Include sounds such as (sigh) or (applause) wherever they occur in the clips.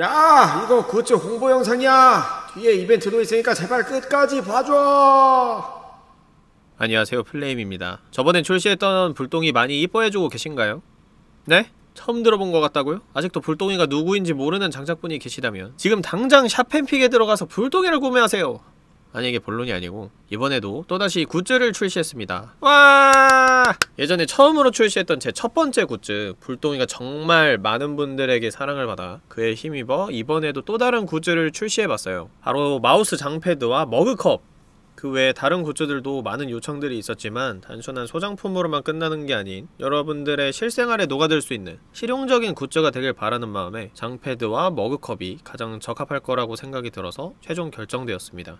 야, 이거 굿즈 홍보 영상이야. 뒤에 이벤트도 있으니까 제발 끝까지 봐줘. 안녕하세요, 플레임입니다. 저번에 출시했던 불똥이 많이 이뻐해주고 계신가요? 네? 처음 들어본 것 같다고요? 아직도 불똥이가 누구인지 모르는 장작분이 계시다면 지금 당장 샵펜픽에 들어가서 불똥이를 구매하세요! 아니 이게 본론이 아니고 이번에도 또다시 굿즈를 출시했습니다 와 예전에 처음으로 출시했던 제 첫 번째 굿즈 불똥이가 정말 많은 분들에게 사랑을 받아 그에 힘입어 이번에도 또 다른 굿즈를 출시해봤어요 바로 마우스 장패드와 머그컵 그 외에 다른 굿즈들도 많은 요청들이 있었지만 단순한 소장품으로만 끝나는 게 아닌 여러분들의 실생활에 녹아들 수 있는 실용적인 굿즈가 되길 바라는 마음에 장패드와 머그컵이 가장 적합할 거라고 생각이 들어서 최종 결정되었습니다.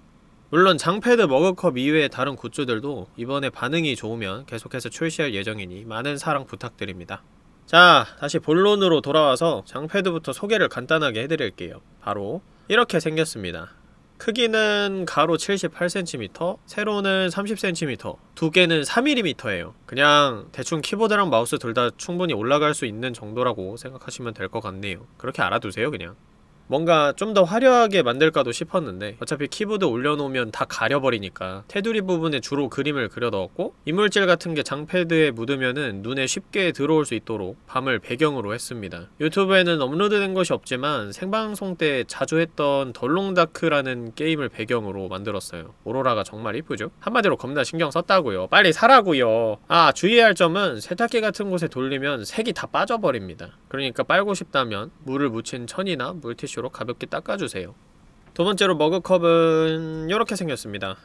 물론 장패드 머그컵 이외의 다른 굿즈들도 이번에 반응이 좋으면 계속해서 출시할 예정이니 많은 사랑 부탁드립니다. 자 다시 본론으로 돌아와서 장패드부터 소개를 간단하게 해드릴게요. 바로 이렇게 생겼습니다. 크기는 가로 78cm, 세로는 30cm, 두께는 3mm예요. 그냥 대충 키보드랑 마우스 둘 다 충분히 올라갈 수 있는 정도라고 생각하시면 될 것 같네요. 그렇게 알아두세요 그냥. 뭔가 좀 더 화려하게 만들까도 싶었는데 어차피 키보드 올려놓으면 다 가려버리니까 테두리 부분에 주로 그림을 그려 넣었고 이물질 같은 게 장패드에 묻으면은 눈에 쉽게 들어올 수 있도록 밤을 배경으로 했습니다. 유튜브에는 업로드된 것이 없지만 생방송 때 자주 했던 덜롱다크라는 게임을 배경으로 만들었어요. 오로라가 정말 이쁘죠? 한마디로 겁나 신경 썼다고요. 빨리 사라고요. 아 주의할 점은 세탁기 같은 곳에 돌리면 색이 다 빠져버립니다. 그러니까 빨고 싶다면 물을 묻힌 천이나 물티슈 물티슈로 가볍게 닦아주세요. 두 번째로 머그컵은 이렇게 생겼습니다.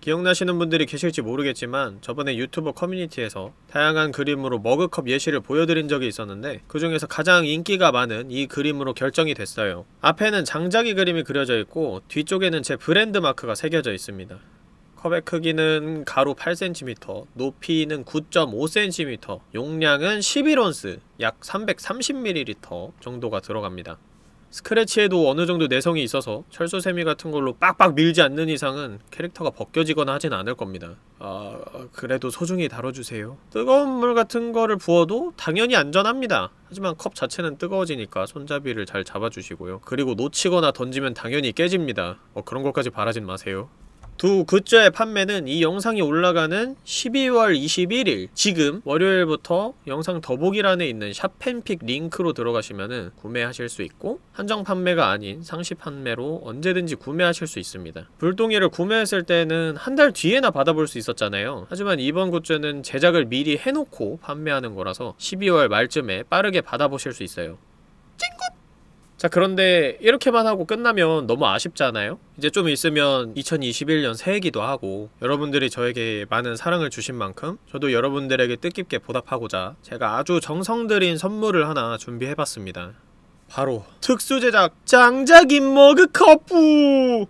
기억나시는 분들이 계실지 모르겠지만 저번에 유튜버 커뮤니티에서 다양한 그림으로 머그컵 예시를 보여드린 적이 있었는데 그 중에서 가장 인기가 많은 이 그림으로 결정이 됐어요. 앞에는 장자기 그림이 그려져 있고 뒤쪽에는 제 브랜드 마크가 새겨져 있습니다. 컵의 크기는 가로 8cm, 높이는 9.5cm, 용량은 11온스, 약 330ml 정도가 들어갑니다. 스크래치에도 어느 정도 내성이 있어서 철수세미 같은 걸로 빡빡 밀지 않는 이상은 캐릭터가 벗겨지거나 하진 않을 겁니다. 아... 그래도 소중히 다뤄주세요. 뜨거운 물 같은 거를 부어도 당연히 안전합니다. 하지만 컵 자체는 뜨거워지니까 손잡이를 잘 잡아주시고요. 그리고 놓치거나 던지면 당연히 깨집니다. 뭐 그런 것까지 바라진 마세요. 두 굿즈의 판매는 이 영상이 올라가는 12월 21일 지금 월요일부터 영상 더보기란에 있는 샵팬픽 링크로 들어가시면 은 구매하실 수 있고 한정 판매가 아닌 상시 판매로 언제든지 구매하실 수 있습니다. 불똥이를 구매했을 때는 한 달 뒤에나 받아볼 수 있었잖아요. 하지만 이번 굿즈는 제작을 미리 해놓고 판매하는 거라서 12월 말쯤에 빠르게 받아보실 수 있어요. 찡구! 자 그런데 이렇게만 하고 끝나면 너무 아쉽잖아요 이제 좀 있으면 2021년 새해기도 하고 여러분들이 저에게 많은 사랑을 주신 만큼 저도 여러분들에게 뜻깊게 보답하고자 제가 아주 정성들인 선물을 하나 준비해봤습니다 바로 특수제작 장작인 머그커프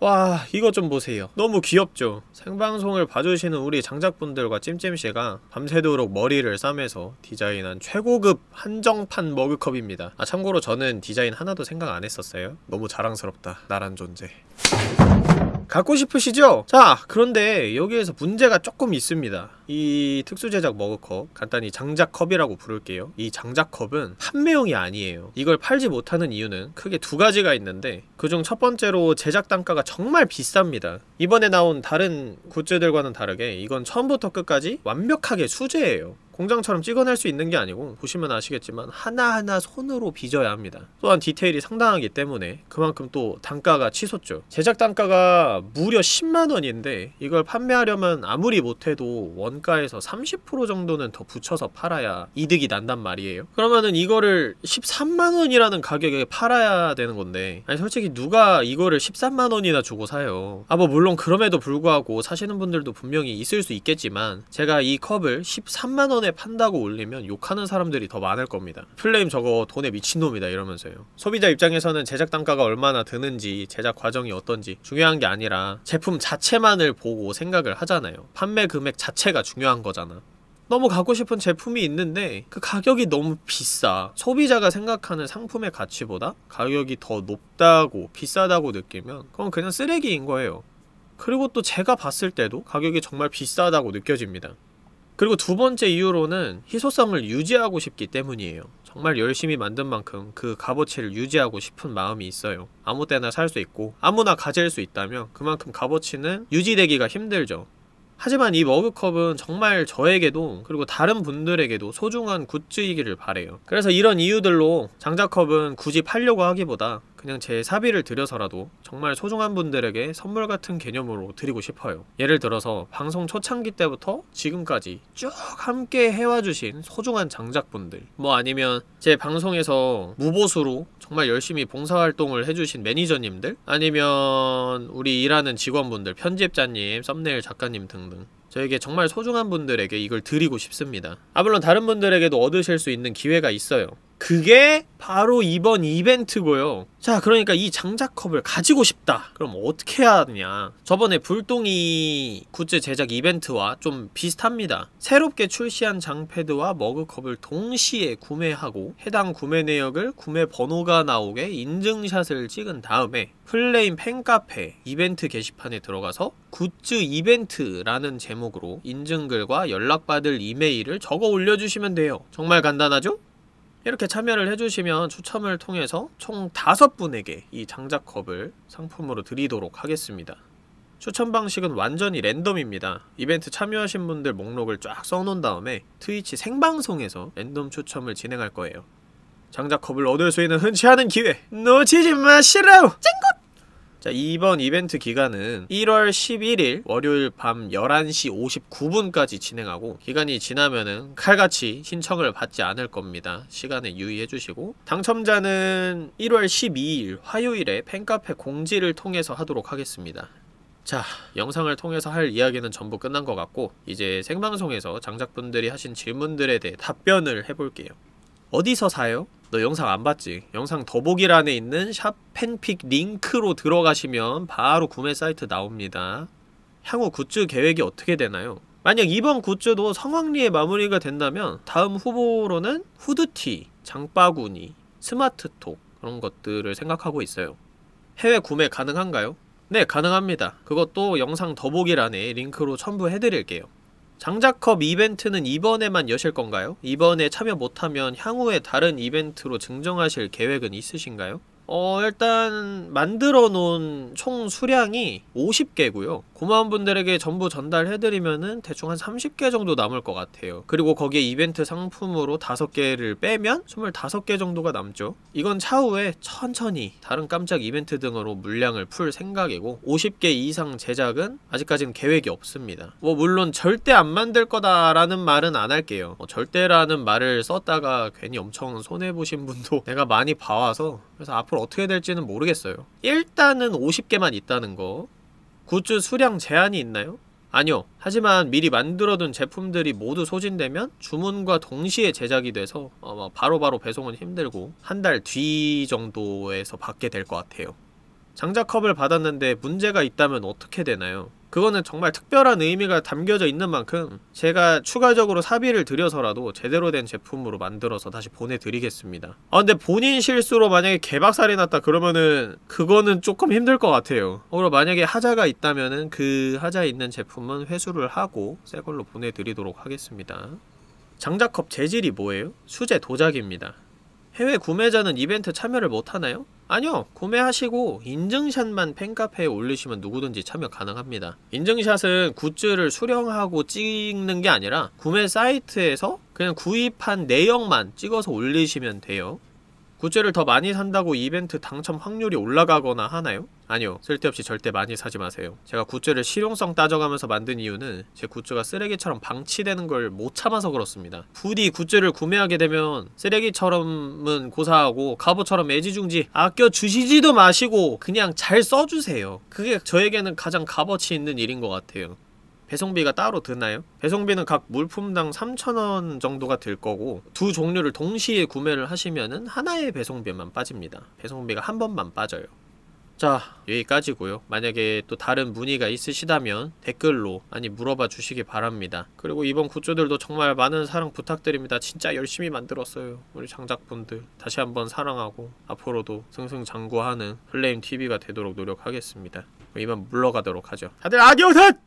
와 이거 좀 보세요 너무 귀엽죠 생방송을 봐주시는 우리 장작분들과 찜찜씨가 밤새도록 머리를 싸매서 디자인한 최고급 한정판 머그컵입니다 아 참고로 저는 디자인 하나도 생각 안했었어요 너무 자랑스럽다 나란 존재 갖고 싶으시죠? 자 그런데 여기에서 문제가 조금 있습니다 이 특수제작 머그컵 간단히 장작컵이라고 부를게요 이 장작컵은 판매용이 아니에요 이걸 팔지 못하는 이유는 크게 두 가지가 있는데 그중 첫 번째로 제작 단가가 정말 비쌉니다 이번에 나온 다른 굿즈들과는 다르게 이건 처음부터 끝까지 완벽하게 수제예요 공장처럼 찍어낼 수 있는 게 아니고 보시면 아시겠지만 하나하나 손으로 빚어야 합니다. 또한 디테일이 상당하기 때문에 그만큼 또 단가가 치솟죠. 제작 단가가 무려 10만원인데 이걸 판매하려면 아무리 못해도 원가에서 30% 정도는 더 붙여서 팔아야 이득이 난단 말이에요. 그러면은 이거를 13만원이라는 가격에 팔아야 되는 건데 아니 솔직히 누가 이거를 13만원이나 주고 사요. 아 뭐 물론 그럼에도 불구하고 사시는 분들도 분명히 있을 수 있겠지만 제가 이 컵을 1 3만원 원에 판다고 올리면 욕하는 사람들이 더 많을 겁니다. 플레임 저거 돈에 미친놈이다 이러면서요. 소비자 입장에서는 제작 단가가 얼마나 드는지 제작 과정이 어떤지 중요한 게 아니라 제품 자체만을 보고 생각을 하잖아요. 판매 금액 자체가 중요한 거잖아. 너무 갖고 싶은 제품이 있는데 그 가격이 너무 비싸 소비자가 생각하는 상품의 가치보다 가격이 더 높다고 비싸다고 느끼면 그건 그냥 쓰레기인 거예요 그리고 또 제가 봤을 때도 가격이 정말 비싸다고 느껴집니다 그리고 두 번째 이유로는 희소성을 유지하고 싶기 때문이에요. 정말 열심히 만든 만큼 그 값어치를 유지하고 싶은 마음이 있어요. 아무 때나 살 수 있고 아무나 가질 수 있다면 그만큼 값어치는 유지되기가 힘들죠. 하지만 이 머그컵은 정말 저에게도 그리고 다른 분들에게도 소중한 굿즈이기를 바래요. 그래서 이런 이유들로 장작컵은 굳이 팔려고 하기보다 그냥 제 사비를 들여서라도 정말 소중한 분들에게 선물 같은 개념으로 드리고 싶어요. 예를 들어서 방송 초창기 때부터 지금까지 쭉 함께 해와주신 소중한 장작분들 뭐 아니면 제 방송에서 무보수로 정말 열심히 봉사활동을 해주신 매니저님들 아니면 우리 일하는 직원분들 편집자님, 썸네일 작가님 등등 저에게 정말 소중한 분들에게 이걸 드리고 싶습니다. 아 물론 다른 분들에게도 얻으실 수 있는 기회가 있어요. 그게 바로 이번 이벤트고요. 자, 그러니까 이 장작컵을 가지고 싶다. 그럼 어떻게 해야 하냐. 느 저번에 불똥이 굿즈 제작 이벤트와 좀 비슷합니다. 새롭게 출시한 장패드와 머그컵을 동시에 구매하고 해당 구매 내역을 구매 번호가 나오게 인증샷을 찍은 다음에 플레임 팬카페 이벤트 게시판에 들어가서 굿즈 이벤트라는 제목으로 인증글과 연락받을 이메일을 적어 올려주시면 돼요. 정말 간단하죠? 이렇게 참여를 해주시면 추첨을 통해서 총 다섯 분에게 이 장작컵을 상품으로 드리도록 하겠습니다. 추첨 방식은 완전히 랜덤입니다. 이벤트 참여하신 분들 목록을 쫙 써놓은 다음에 트위치 생방송에서 랜덤 추첨을 진행할 거예요. 장작컵을 얻을 수 있는 흔치 않은 기회! 놓치지 마시라우! 찡구 자, 이번 이벤트 기간은 1월 11일 월요일 밤 11시 59분까지 진행하고 기간이 지나면은 칼같이 신청을 받지 않을 겁니다. 시간에 유의해 주시고 당첨자는 1월 12일 화요일에 팬카페 공지를 통해서 하도록 하겠습니다. 자 영상을 통해서 할 이야기는 전부 끝난 것 같고 이제 생방송에서 장작분들이 하신 질문들에 대해 답변을 해볼게요 어디서 사요? 너 영상 안 봤지? 영상 더보기란에 있는 샵 팬픽 링크로 들어가시면 바로 구매 사이트 나옵니다. 향후 굿즈 계획이 어떻게 되나요? 만약 이번 굿즈도 성황리에 마무리가 된다면 다음 후보로는 후드티, 장바구니, 스마트톡 그런 것들을 생각하고 있어요. 해외 구매 가능한가요? 네, 가능합니다. 그것도 영상 더보기란에 링크로 첨부해드릴게요. 장작컵 이벤트는 이번에만 여실 건가요? 이번에 참여 못하면 향후에 다른 이벤트로 증정하실 계획은 있으신가요? 어 일단 만들어 놓은 총 수량이 50개고요 고마운 분들에게 전부 전달해드리면은 대충 한 30개 정도 남을 것 같아요 그리고 거기에 이벤트 상품으로 5개를 빼면 25개 정도가 남죠 이건 차후에 천천히 다른 깜짝 이벤트 등으로 물량을 풀 생각이고 50개 이상 제작은 아직까지는 계획이 없습니다 뭐 물론 절대 안 만들 거다라는 말은 안 할게요 뭐 절대라는 말을 썼다가 괜히 엄청 손해보신 분도 (laughs) 내가 많이 봐와서 그래서 앞으로 앞으로 어떻게 될지는 모르겠어요 일단은 50개만 있다는 거 굿즈 수량 제한이 있나요? 아니요. 하지만 미리 만들어둔 제품들이 모두 소진되면 주문과 동시에 제작이 돼서 바로바로 바로 배송은 힘들고 한 달 뒤 정도에서 받게 될 것 같아요. 장작컵을 받았는데 문제가 있다면 어떻게 되나요? 그거는 정말 특별한 의미가 담겨져 있는 만큼 제가 추가적으로 사비를 들여서라도 제대로 된 제품으로 만들어서 다시 보내드리겠습니다 아 근데 본인 실수로 만약에 개박살이 났다 그러면은 그거는 조금 힘들 것 같아요 그리고 만약에 하자가 있다면은 그하자 있는 제품은 회수를 하고 새 걸로 보내드리도록 하겠습니다 장작컵 재질이 뭐예요? 수제 도자기입니다 해외 구매자는 이벤트 참여를 못하나요? 아니요 구매하시고 인증샷만 팬카페에 올리시면 누구든지 참여 가능합니다 인증샷은 굿즈를 수령하고 찍는 게 아니라 구매 사이트에서 그냥 구입한 내역만 찍어서 올리시면 돼요 구제를더 많이 산다고 이벤트 당첨 확률이 올라가거나 하나요? 아니요. 쓸데없이 절대 많이 사지 마세요. 제가 구제를 실용성 따져가면서 만든 이유는 제구즈가 쓰레기처럼 방치되는 걸 못 참아서 그렇습니다. 부디 구제를 구매하게 되면 쓰레기처럼은 고사하고 갑옷처럼 애지중지 아껴주시지도 마시고 그냥 잘 써주세요. 그게 저에게는 가장 값어치 있는 일인 것 같아요. 배송비가 따로 드나요? 배송비는 각 물품당 3,000원 정도가 들 거고 두 종류를 동시에 구매를 하시면은 하나의 배송비만 빠집니다. 배송비가 한 번만 빠져요. 자 여기까지고요 만약에 또 다른 문의가 있으시다면 댓글로 많이 물어봐 주시기 바랍니다 그리고 이번 굿즈들도 정말 많은 사랑 부탁드립니다 진짜 열심히 만들었어요 우리 장작분들 다시 한번 사랑하고 앞으로도 승승장구하는 플레임TV가 되도록 노력하겠습니다 이만 물러가도록 하죠 다들 아디오셋!